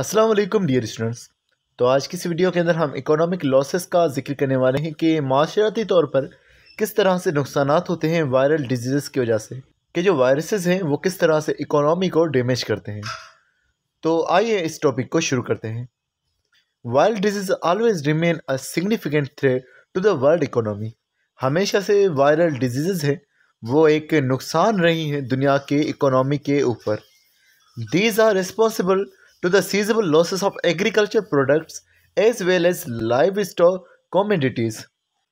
अस्सलाम वालेकुम dear students तो आज की इस वीडियो के अंदर हम इकोनॉमिक लॉसेस का जिक्र करने वाले हैं कि माशरती तौर पर किस तरह से नुकसान होते हैं वायरल डिजीज़ की वजह से कि जो वायरसेस हैं वो किस तरह से इकोनॉमी को डैमेज करते हैं तो आइए इस टॉपिक को शुरू करते हैं viral disease always remain a significant threat to the world economy हमेशा से वायरल डिजीज़ हैं वो एक नुकसान रही हैं दुनिया के इकोनॉमी के ऊपर these are responsible to the seizable losses of agriculture products as well as livestock commodities.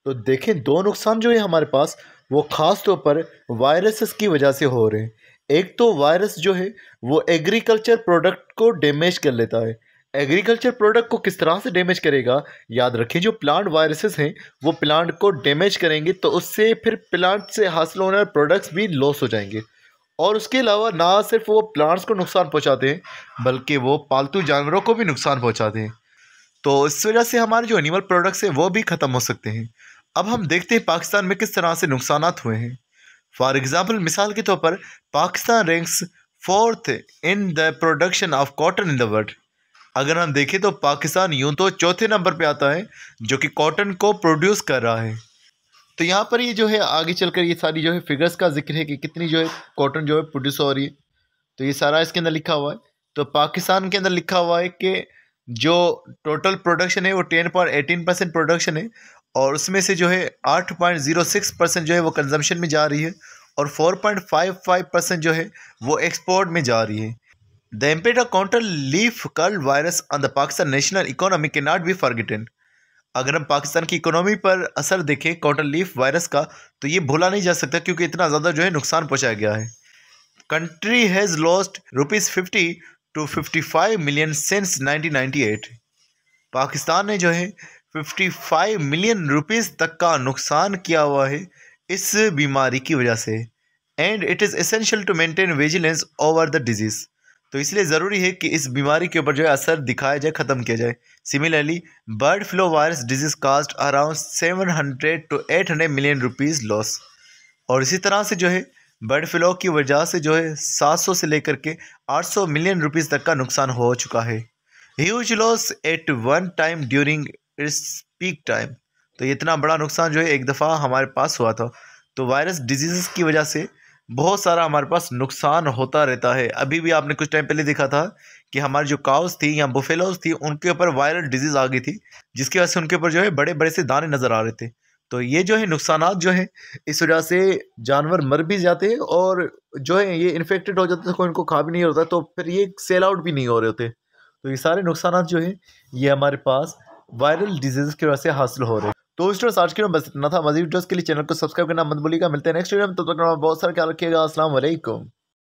तो देखें दो नुकसान जो है हमारे पास वो ख़ास तौर पर वायरसेस की वजह से हो रहे हैं एक तो वायरस जो है वो एग्रीकल्चर प्रोडक्ट को डैमेज कर लेता है एग्रीकल्चर प्रोडक्ट को किस तरह से डैमेज करेगा याद रखें जो प्लांट वायरसेस हैं वो प्लांट को डैमेज करेंगे तो उससे फिर प्लांट से हासिल होने वाले प्रोडक्ट्स भी लॉस हो जाएंगे और उसके अलावा ना सिर्फ वो प्लांट्स को नुकसान पहुंचाते हैं बल्कि वो पालतू जानवरों को भी नुकसान पहुंचाते हैं तो इस वजह से हमारे जो एनिमल प्रोडक्ट्स हैं वो भी ख़त्म हो सकते हैं अब हम देखते हैं पाकिस्तान में किस तरह से नुकसान हुए हैं फॉर एग्ज़ाम्पल मिसाल के तौर पर Pakistan ranks fourth in the production of cotton in the world अगर हम देखें तो पाकिस्तान यूँ तो चौथे नंबर पर आता है जो कि कॉटन को प्रोड्यूस कर रहा है तो यहाँ पर ये जो है आगे चलकर ये सारी जो है फिगर्स का जिक्र है कि कितनी जो है कॉटन जो है प्रोड्यूस हो रही है तो ये सारा इसके अंदर लिखा हुआ है तो पाकिस्तान के अंदर लिखा हुआ है कि जो टोटल प्रोडक्शन है वो ten point eighteen percent production है और उसमें से जो है आठ पॉइंट जीरो सिक्स परसेंट जो है वो कंजम्पशन में जा रही है और four point five five percent जो है वो एक्सपोर्ट में जा रही है the impact cotton leaf curl virus on the Pakistan national economy can not be forgotten अगर हम पाकिस्तान की इकोनॉमी पर असर देखें कॉटन लीफ वायरस का तो ये भूला नहीं जा सकता क्योंकि इतना ज़्यादा जो है नुकसान पहुँचाया गया है country has lost rupees fifty two fifty five million since nineteen ninety eight Pakistan ने जो है फिफ्टी फाइव मिलियन रुपीज़ तक का नुकसान किया हुआ है इस बीमारी की वजह से and it is essential to maintain vigilance over the disease तो इसलिए ज़रूरी है कि इस बीमारी के ऊपर जो है असर दिखाया जाए ख़त्म किया जाए similarly bird flu virus disease cost around seven hundred to eight hundred million rupees loss और इसी तरह से जो है बर्ड फ्लू की वजह से जो है सात सौ से लेकर के आठ सौ मिलियन रुपीज़ तक का नुकसान हो चुका है huge loss at one time during its peak time तो इतना बड़ा नुकसान जो है एक दफ़ा हमारे पास हुआ था तो वायरस डिजीज़ की वजह से बहुत सारा हमारे पास नुकसान होता रहता है अभी भी आपने कुछ टाइम पहले देखा था कि हमारी जो काउस थी या बुफेलोज थी उनके ऊपर वायरल डिजीज़ आ गई थी जिसकी वजह से उनके ऊपर जो है बड़े बड़े से दाने नज़र आ रहे थे तो ये जो है नुकसान जो है इस वजह से जानवर मर भी जाते और जो है ये इन्फेक्टेड हो जाते तो कोई इनको खा भी नहीं होता तो फिर ये सेल आउट भी नहीं हो रहे होते तो ये सारे नुकसान जो है ये हमारे पास वायरल डिजीज़ की वजह से हासिल हो रहे हैं तो इस आज के बस इतना था मजीद वीडियोस के लिए चैनल को सब्सक्राइब करना मत भूलिएगा मिलते हैं नेक्स्ट वीडियो में तब तक बहुत सारा ख्याल रखिएगा असल